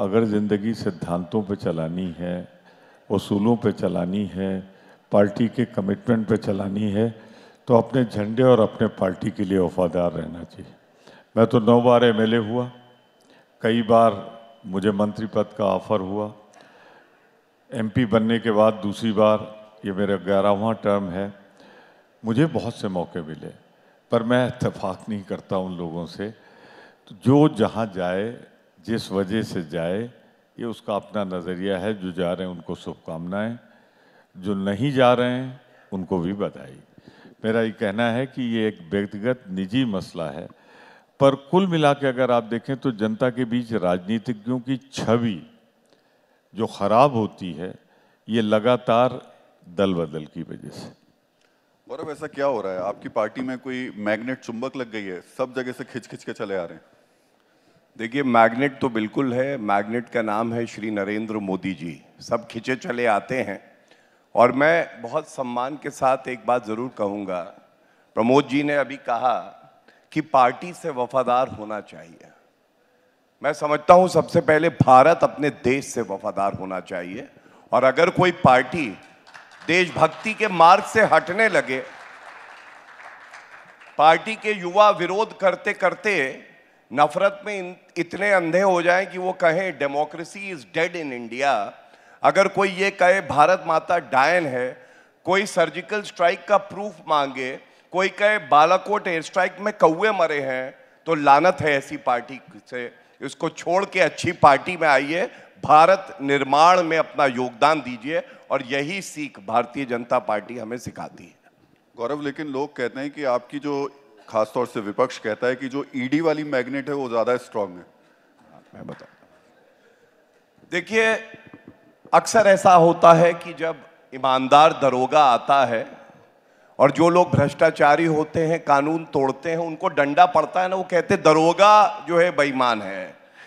अगर ज़िंदगी सिद्धांतों पर चलानी है उसूलों पर चलानी है पार्टी के कमिटमेंट पर चलानी है तो अपने झंडे और अपने पार्टी के लिए वफादार रहना चाहिए मैं तो नौ बार एम हुआ कई बार मुझे मंत्री पद का ऑफ़र हुआ एमपी बनने के बाद दूसरी बार ये मेरा ग्यारहवा टर्म है मुझे बहुत से मौके मिले पर मैं इतफाक़ नहीं करता उन लोगों से तो जो जहाँ जाए जिस वजह से जाए ये उसका अपना नज़रिया है जो जा रहे हैं उनको शुभकामनाएं जो नहीं जा रहे हैं उनको भी बधाई मेरा ये कहना है कि ये एक व्यक्तिगत निजी मसला है पर कुल मिला के अगर आप देखें तो जनता के बीच राजनीतिज्ञों की छवि जो खराब होती है ये लगातार दल बदल की वजह से गौरव ऐसा क्या हो रहा है आपकी पार्टी में कोई मैग्नेट चुंबक लग गई है सब जगह से खिंच खिंच के चले आ रहे हैं देखिए मैग्नेट तो बिल्कुल है मैग्नेट का नाम है श्री नरेंद्र मोदी जी सब खिंचे चले आते हैं और मैं बहुत सम्मान के साथ एक बात ज़रूर कहूँगा प्रमोद जी ने अभी कहा कि पार्टी से वफादार होना चाहिए मैं समझता हूँ सबसे पहले भारत अपने देश से वफादार होना चाहिए और अगर कोई पार्टी देशभक्ति के मार्ग से हटने लगे पार्टी के युवा विरोध करते करते नफरत में इतने अंधे हो जाएं कि वो कहें democracy is dead in India अगर कोई ये कहे भारत माता डायन है कोई सर्जिकल स्ट्राइक का प्रूफ मांगे कोई कहे बालाकोट एयर स्ट्राइक में कौए मरे हैं तो लानत है ऐसी पार्टी से इसको छोड़ के अच्छी पार्टी में आइए भारत निर्माण में अपना योगदान दीजिए और यही सीख भारतीय जनता पार्टी हमें सिखाती है गौरव लेकिन लोग कहते हैं कि आपकी जो खासतौर से विपक्ष कहता है कि जो ईडी e वाली मैग्नेट है वो ज्यादा स्ट्रांग है मैं बता देखिए अक्सर ऐसा होता है कि जब ईमानदार दरोगा आता है और जो लोग भ्रष्टाचारी होते हैं कानून तोड़ते हैं उनको डंडा पड़ता है ना वो कहते दरोगा जो है बेईमान है